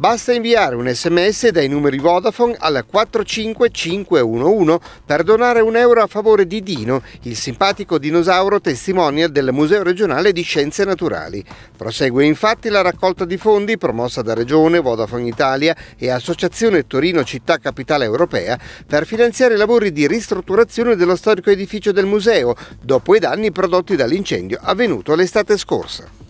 Basta inviare un sms dai numeri Vodafone al 45511 per donare un euro a favore di Dino, il simpatico dinosauro testimonial del Museo regionale di Scienze Naturali. Prosegue infatti la raccolta di fondi promossa da Regione, Vodafone Italia e Associazione Torino Città Capitale Europea per finanziare i lavori di ristrutturazione dello storico edificio del museo dopo i danni prodotti dall'incendio avvenuto l'estate scorsa.